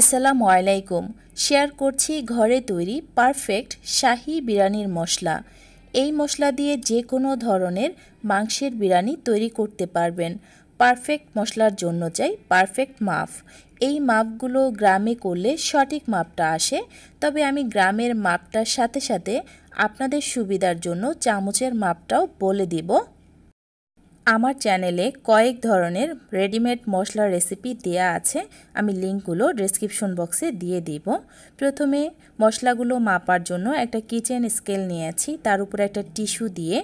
আসসালামু আলাইকুম শেয়ার করছি ঘরে তৈরি পারফেক্ট শাহি বিরিয়ানির মশলা এই মশলা দিয়ে যে কোনো ধরনের মাংসের বিরিয়ানি তৈরি করতে পারবেন পারফেক্ট মশলার জন্য চাই পারফেক্ট মাপ এই মাপগুলো গ্রামে করলে সঠিক মাপটা আসে তবে আমি গ্রামের মাপটার সাথে সাথে আপনাদের সুবিধার জন্য চামচের মাপটাও বলে দিব আমার চ্যানেলে কয়েক ধরনের রেডিমেড মশলার রেসিপি দেয়া আছে আমি লিঙ্কগুলো ডিসক্রিপশন বক্সে দিয়ে দিব প্রথমে মশলাগুলো মাপার জন্য একটা কিচেন স্কেল নিয়েছি তার উপরে একটা টিস্যু দিয়ে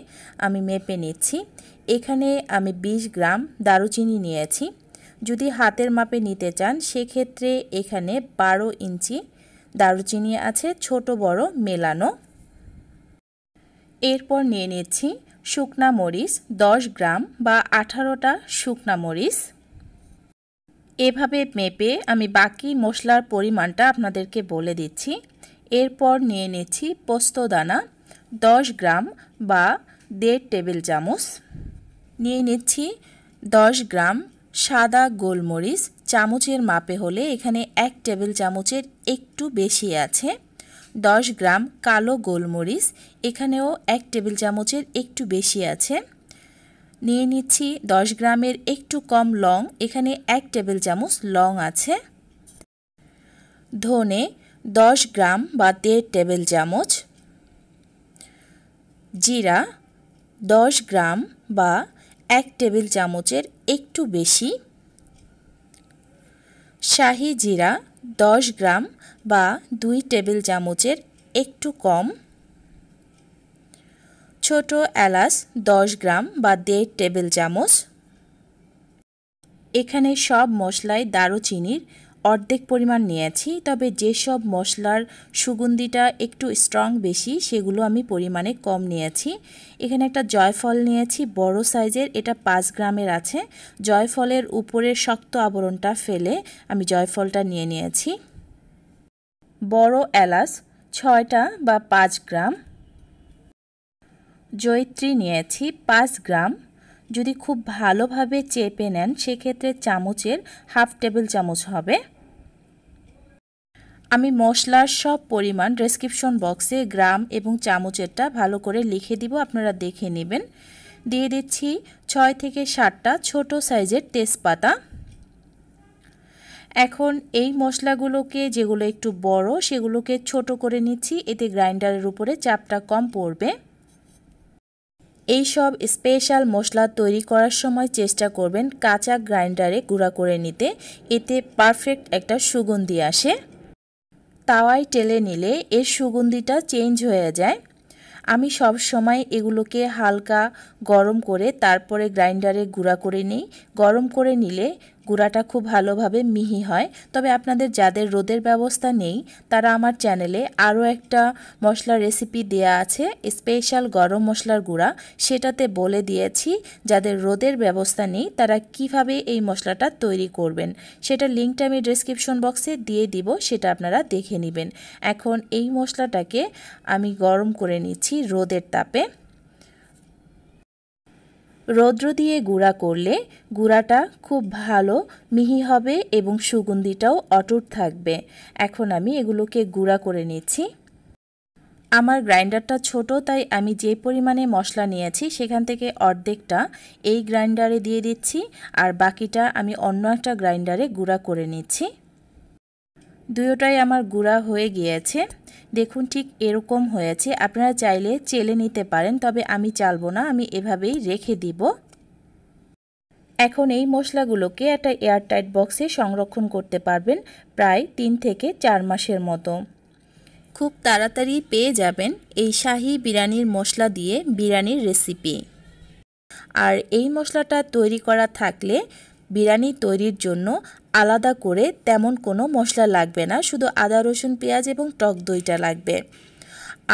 আমি মেপে নিচ্ছি এখানে আমি ২০ গ্রাম দারুচিনি নিয়েছি যদি হাতের মাপে নিতে চান সেক্ষেত্রে এখানে ১২ ইঞ্চি দারুচিনি আছে ছোট বড় মেলানো এরপর নিয়ে নিচ্ছি শুকনা মরিচ দশ গ্রাম বা আঠারোটা শুকনা মরিচ এভাবে মেপে আমি বাকি মশলার পরিমাণটা আপনাদেরকে বলে দিচ্ছি এরপর নিয়ে নিচ্ছি পোস্তদানা দশ গ্রাম বা দেড় টেবিল চামচ নিয়ে নিচ্ছি দশ গ্রাম সাদা গোলমরিচ চামচের মাপে হলে এখানে এক টেবিল চামচের একটু বেশি আছে দশ গ্রাম কালো গোলমরিচ এখানেও এক টেবিল চামচের একটু বেশি আছে নিয়ে নিচ্ছি 10 গ্রামের একটু কম লং এখানে এক টেবিল চামচ লং আছে ধনে 10 গ্রাম বা দেড় টেবিল চামচ জিরা 10 গ্রাম বা এক টেবিল চামচের একটু বেশি শাহি জিরা 10 গ্রাম বা দুই টেবিল চামচের একটু কম ছোট এলাচ 10 গ্রাম বা দেড় টেবিল চামচ এখানে সব মশলায় দারুচিনির অর্ধেক পরিমাণ নিয়েছি তবে যেসব মশলার সুগন্ধিটা একটু স্ট্রং বেশি সেগুলো আমি পরিমাণে কম নিয়েছি এখানে একটা জয়ফল নিয়েছি বড় সাইজের এটা পাঁচ গ্রামের আছে জয়ফলের উপরের শক্ত আবরণটা ফেলে আমি জয়ফলটা নিয়ে নিয়েছি বড় এলাচ ছয়টা বা পাঁচ গ্রাম জৈত্রী নিয়েছি পাঁচ গ্রাম যদি খুব ভালোভাবে চেপে নেন সেক্ষেত্রে চামচের হাফ টেবিল চামচ হবে আমি মশলার সব পরিমাণ ডেসক্রিপশন বক্সে গ্রাম এবং চামচেরটা ভালো করে লিখে দিব আপনারা দেখে নেবেন দিয়ে দিচ্ছি ছয় থেকে সাতটা ছোট সাইজের তেজপাতা এখন এই মশলাগুলোকে যেগুলো একটু বড় সেগুলোকে ছোট করে নিচ্ছি এতে গ্রাইন্ডারের উপরে চাপটা কম পড়বে এই সব স্পেশাল মশলা তৈরি করার সময় চেষ্টা করবেন কাঁচা গ্রাইন্ডারে গুঁড়া করে নিতে এতে পারফেক্ট একটা সুগন্ধি আসে তাওয়ায় টেলে নিলে এর সুগন্ধিটা চেঞ্জ হয়ে যায় আমি সব সময় এগুলোকে হালকা গরম করে তারপরে গ্রাইন্ডারে গুঁড়া করে নিই গরম করে নিলে গুঁড়াটা খুব ভালোভাবে মিহি হয় তবে আপনাদের যাদের রোদের ব্যবস্থা নেই তারা আমার চ্যানেলে আরও একটা মশলার রেসিপি দেয়া আছে স্পেশাল গরম মশলার গুঁড়া সেটাতে বলে দিয়েছি যাদের রোদের ব্যবস্থা নেই তারা কিভাবে এই মশলাটা তৈরি করবেন সেটা লিঙ্কটা আমি ডিসক্রিপশন বক্সে দিয়ে দিব সেটা আপনারা দেখে নেবেন এখন এই মশলাটাকে আমি গরম করে নিচ্ছি রোদের তাপে রৌদ্র দিয়ে গুঁড়া করলে গুঁড়াটা খুব ভালো মিহি হবে এবং সুগন্ধিটাও অটুট থাকবে এখন আমি এগুলোকে গুঁড়া করে নিচ্ছি আমার গ্রাইন্ডারটা ছোট তাই আমি যে পরিমাণে মশলা নিয়েছি সেখান থেকে অর্ধেকটা এই গ্রাইন্ডারে দিয়ে দিচ্ছি আর বাকিটা আমি অন্য একটা গ্রাইন্ডারে গুঁড়া করে নিচ্ছি দুয়োটাই আমার গুঁড়া হয়ে গিয়েছে দেখুন ঠিক এরকম হয়েছে আপনারা চাইলে চেলে নিতে পারেন তবে আমি চালবো না আমি এভাবেই রেখে দিব এখন এই মশলাগুলোকে একটা এয়ারটাইট বক্সে সংরক্ষণ করতে পারবেন প্রায় তিন থেকে চার মাসের মতো খুব তাড়াতাড়ি পেয়ে যাবেন এই শাহি বিরিয়ানির মশলা দিয়ে বিরিয়ানির রেসিপি আর এই মশলাটা তৈরি করা থাকলে বিরিয়ানি তৈরির জন্য আলাদা করে তেমন কোনো মশলা লাগবে না শুধু আদা রসুন পেঁয়াজ এবং টক দইটা লাগবে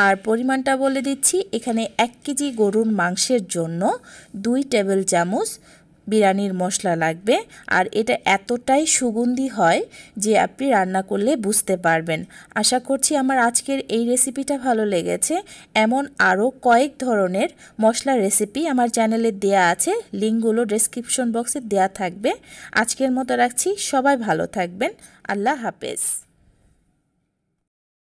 আর পরিমাণটা বলে দিচ্ছি এখানে এক কেজি গরুর মাংসের জন্য দুই টেবিল চামচ বিরিয়ানির মশলা লাগবে আর এটা এতটাই সুগন্ধি হয় যে আপনি রান্না করলে বুঝতে পারবেন আশা করছি আমার আজকের এই রেসিপিটা ভালো লেগেছে এমন আরও কয়েক ধরনের মশলার রেসিপি আমার চ্যানেলে দেয়া আছে লিঙ্কগুলো ডেসক্রিপশন বক্সে দেয়া থাকবে আজকের মতো রাখছি সবাই ভালো থাকবেন আল্লাহ হাফেজ